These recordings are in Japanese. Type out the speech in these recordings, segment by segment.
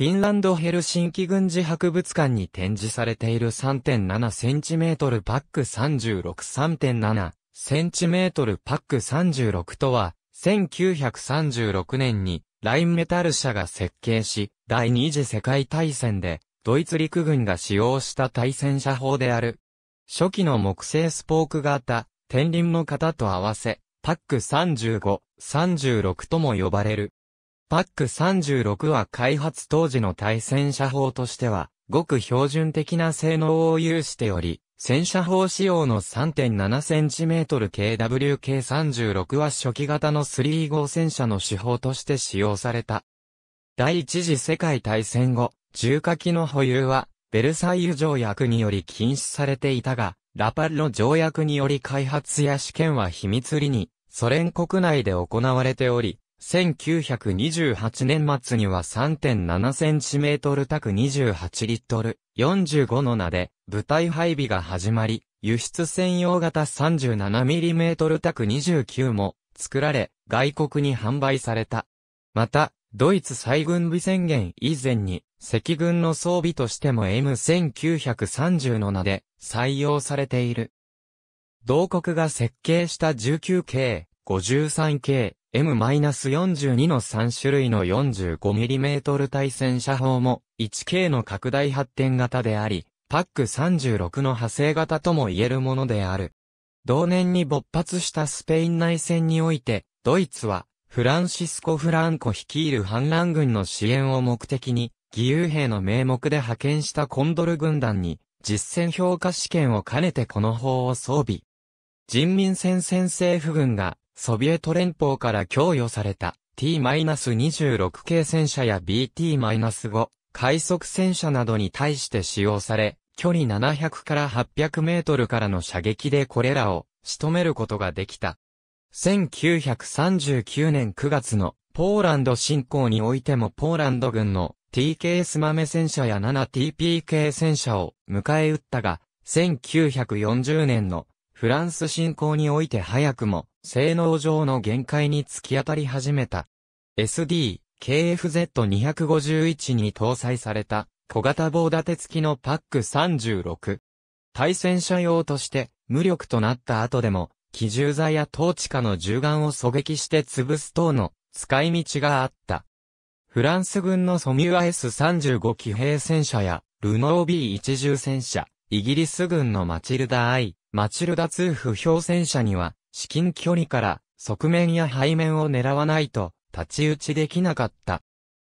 フィンランドヘルシンキ軍事博物館に展示されている 3.7cm パック363.7 cm パック36とは、1936年にラインメタル社が設計し、第二次世界大戦でドイツ陸軍が使用した対戦車砲である。初期の木製スポーク型、天輪の型と合わせ、パック35、36とも呼ばれる。パック36は開発当時の対戦車砲としては、ごく標準的な性能を有しており、戦車砲仕様の 3.7cm KWK36 は初期型の3号戦車の手法として使用された。第一次世界大戦後、重火器の保有は、ベルサイユ条約により禁止されていたが、ラパルロ条約により開発や試験は秘密裏に、ソ連国内で行われており、1928年末には 3.7cm 卓28リットル45の名で部隊配備が始まり、輸出専用型 37mm 卓29も作られ、外国に販売された。また、ドイツ再軍備宣言以前に、赤軍の装備としても M1930 の名で採用されている。同国が設計した19系、53系、M-42 の3種類の 45mm 対戦車砲も 1K の拡大発展型であり、パック36の派生型とも言えるものである。同年に勃発したスペイン内戦において、ドイツは、フランシスコ・フランコ率いる反乱軍の支援を目的に、義勇兵の名目で派遣したコンドル軍団に、実戦評価試験を兼ねてこの砲を装備。人民戦線政府軍がソビエト連邦から供与された T-26 系戦車や BT-5 快速戦車などに対して使用され、距離700から800メートルからの射撃でこれらを仕留めることができた。1939年9月のポーランド侵攻においてもポーランド軍の TKS 豆戦車や 7TPK 戦車を迎え撃ったが、1940年のフランス侵攻において早くも、性能上の限界に突き当たり始めた。SD、KFZ251 に搭載された、小型棒立て付きのパック36。対戦車用として、無力となった後でも、機銃座や統治下の銃眼を狙撃して潰す等の使い道があった。フランス軍のソミュア S35 騎兵戦車やルノー B1 重戦車、イギリス軍のマチルダアイ、マチルダ2不評戦車には、至近距離から側面や背面を狙わないと、立ち打ちできなかった。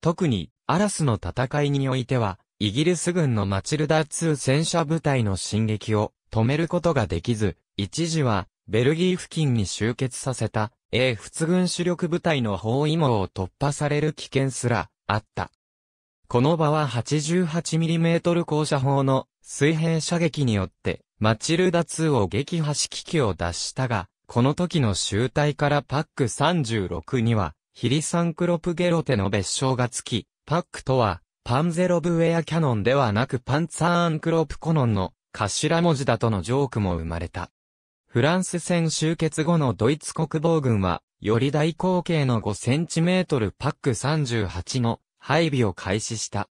特に、アラスの戦いにおいては、イギリス軍のマチルダ2戦車部隊の進撃を止めることができず、一時は、ベルギー付近に集結させた、英仏軍主力部隊の包囲網を突破される危険すら、あった。この場は 88mm 高射砲の水平射撃によってマチルダ2を撃破し危機を脱したが、この時の集大からパック36には、ヒリサンクロプゲロテの別称がつき、パックとは、パンゼロブウェアキャノンではなくパンツァーンクロプコノンの頭文字だとのジョークも生まれた。フランス戦終結後のドイツ国防軍は、より大口径の5センチメートルパック38の配備を開始した。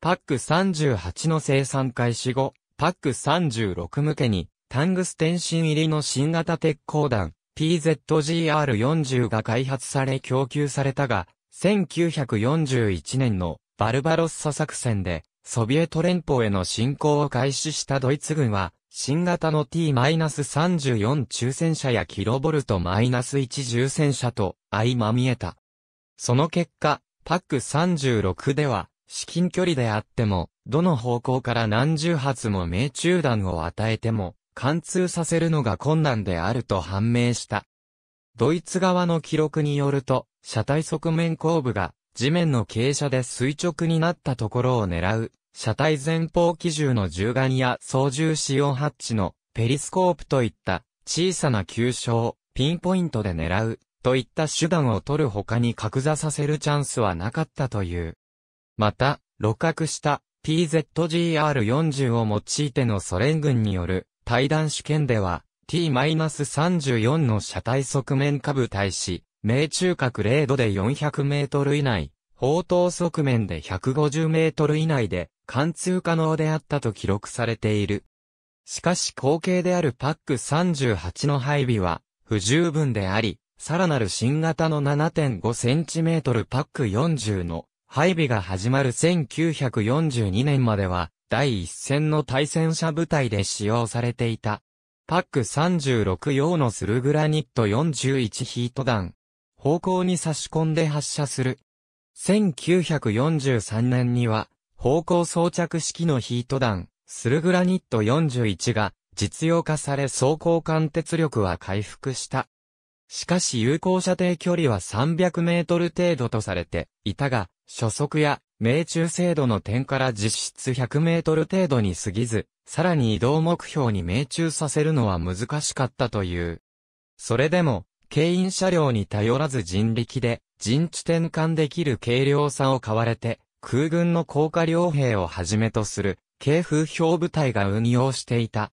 パック38の生産開始後、パック36向けに、タングステンン入りの新型鉄鋼弾、PZGR40 が開発され供給されたが、1941年のバルバロッサ作戦で、ソビエト連邦への侵攻を開始したドイツ軍は、新型の T-34 中戦車やキロボルト -1 重戦車と相まみえた。その結果、パック36では、至近距離であっても、どの方向から何十発も命中弾を与えても、貫通させるのが困難であると判明した。ドイツ側の記録によると、車体側面後部が地面の傾斜で垂直になったところを狙う、車体前方機銃の銃眼や操縦使用ハッチのペリスコープといった小さな急所をピンポイントで狙うといった手段を取る他に格座させるチャンスはなかったという。また、露覚した PZGR40 を用いてのソ連軍による対弾試験では T-34 の車体側面下部対し、命中角0度で400メートル以内、砲塔側面で150メートル以内で貫通可能であったと記録されている。しかし後継であるパック38の配備は不十分であり、さらなる新型の7 5トルパック40の配備が始まる1942年までは、第一線の対戦車部隊で使用されていた。パック36用のスルグラニット41ヒート弾。方向に差し込んで発射する。1943年には、方向装着式のヒート弾、スルグラニット41が実用化され走行間鉄力は回復した。しかし有効射程距離は300メートル程度とされていたが、初速や命中精度の点から実質100メートル程度に過ぎず、さらに移動目標に命中させるのは難しかったという。それでも、軽因車両に頼らず人力で、陣地転換できる軽量さを買われて、空軍の高下両兵をはじめとする、軽風評部隊が運用していた。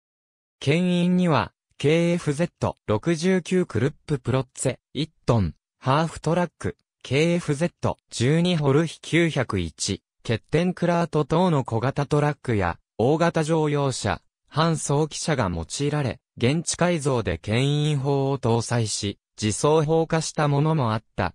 牽引には、KFZ69 クルッププロッツェ、1トン、ハーフトラック、KFZ12 ホルヒ901、欠点クラート等の小型トラックや、大型乗用車、半装機車が用いられ、現地改造で牽引砲を搭載し、自走砲化したものもあった。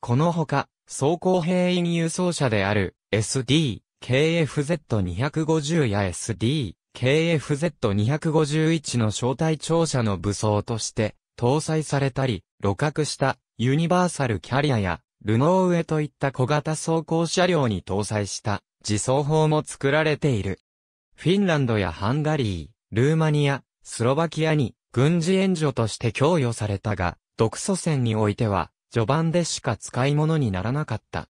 このほか、装甲兵員輸送車である SD、KFZ250 や SD、KFZ251 の小隊長舎の武装として搭載されたり、露覚したユニバーサルキャリアや、ルノーウェといった小型走行車両に搭載した自走砲も作られている。フィンランドやハンガリー、ルーマニア、スロバキアに軍事援助として供与されたが、独祖戦においては、序盤でしか使い物にならなかった。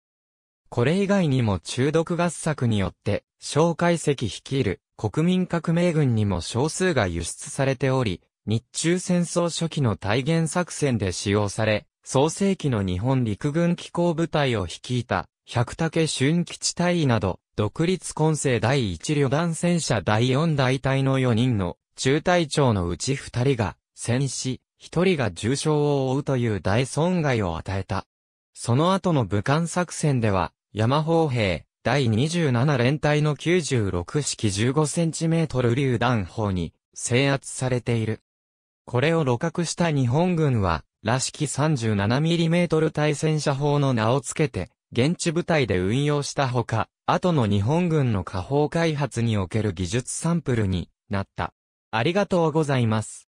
これ以外にも中毒合作によって、蒋介石率いる国民革命軍にも少数が輸出されており、日中戦争初期の体現作戦で使用され、創世紀の日本陸軍機構部隊を率いた、百武春吉隊など、独立混成第1旅団戦車第4大隊の4人の中隊長のうち2人が戦死、1人が重傷を負うという大損害を与えた。その後の武漢作戦では、山砲兵、第27連隊の96式 15cm 榴弾砲に制圧されている。これを露覚した日本軍は、らしき 37mm 対戦車砲の名を付けて、現地部隊で運用したほか、後の日本軍の火砲開発における技術サンプルになった。ありがとうございます。